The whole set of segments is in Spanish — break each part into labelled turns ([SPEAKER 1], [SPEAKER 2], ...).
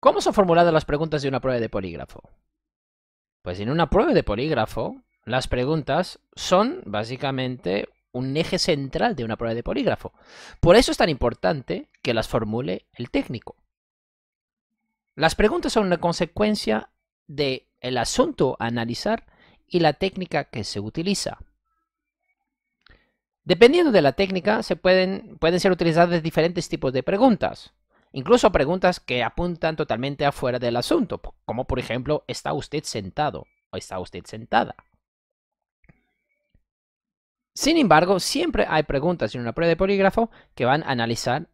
[SPEAKER 1] ¿Cómo son formuladas las preguntas de una prueba de polígrafo? Pues en una prueba de polígrafo, las preguntas son básicamente un eje central de una prueba de polígrafo. Por eso es tan importante que las formule el técnico. Las preguntas son una consecuencia del el asunto a analizar y la técnica que se utiliza. Dependiendo de la técnica, se pueden ser utilizadas diferentes tipos de preguntas. Incluso preguntas que apuntan totalmente afuera del asunto, como por ejemplo, ¿está usted sentado o está usted sentada? Sin embargo, siempre hay preguntas en una prueba de polígrafo que van a analizar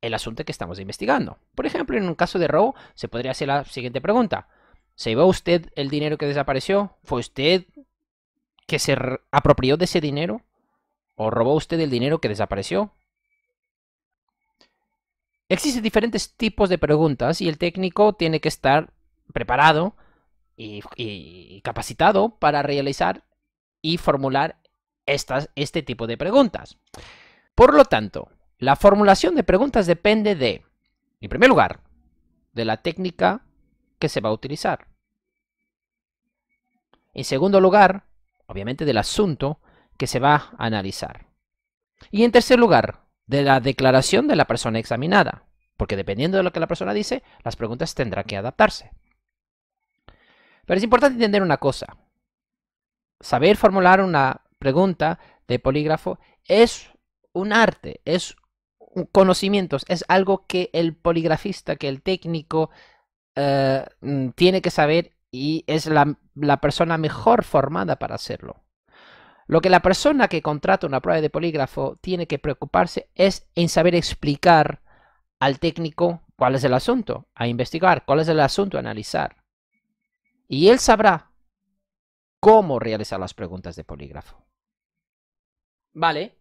[SPEAKER 1] el asunto que estamos investigando. Por ejemplo, en un caso de robo, se podría hacer la siguiente pregunta. ¿Se llevó usted el dinero que desapareció? ¿Fue usted que se apropió de ese dinero? ¿O robó usted el dinero que desapareció? Existen diferentes tipos de preguntas y el técnico tiene que estar preparado y, capacitado para realizar y formular estas, este tipo de preguntas. Por lo tanto, la formulación de preguntas depende de, en primer lugar, de la técnica que se va a utilizar. En segundo lugar, obviamente del asunto que se va a analizar. Y en tercer lugar, de la declaración de la persona examinada, porque dependiendo de lo que la persona dice, las preguntas tendrán que adaptarse. Pero es importante entender una cosa. Saber formular una pregunta de polígrafo es un arte, es conocimientos, es algo que el poligrafista, que el técnico eh, mm, tiene que saber y es la persona mejor formada para hacerlo. Lo que la persona que contrata una prueba de polígrafo tiene que preocuparse es en saber explicar al técnico cuál es el asunto a investigar, cuál es el asunto a analizar. Y él sabrá cómo realizar las preguntas de polígrafo. Vale,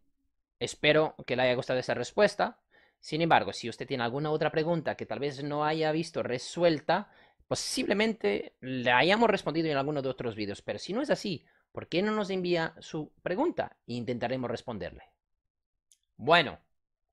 [SPEAKER 1] espero que le haya gustado esa respuesta. Sin embargo, si usted tiene alguna otra pregunta que tal vez no haya visto resuelta, posiblemente la hayamos respondido en alguno de otros vídeos. Pero si no es así, ¿Por qué no nos envía su pregunta? E intentaremos responderle. Bueno,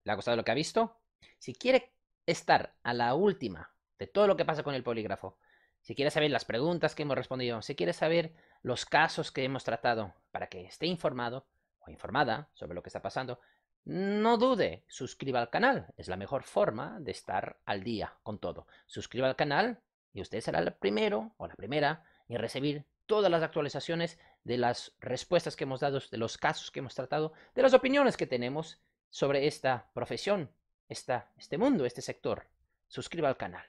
[SPEAKER 1] ¿le ha gustado lo que ha visto? Si quiere estar a la última de todo lo que pasa con el polígrafo, si quiere saber las preguntas que hemos respondido, si quiere saber los casos que hemos tratado para que esté informado o informada sobre lo que está pasando, no dude, suscriba al canal. Es la mejor forma de estar al día con todo. Suscriba al canal y usted será el primero o la primera en recibir todas las actualizaciones de las respuestas que hemos dado, de los casos que hemos tratado, de las opiniones que tenemos sobre esta profesión, esta, este mundo, este sector. Suscriba al canal.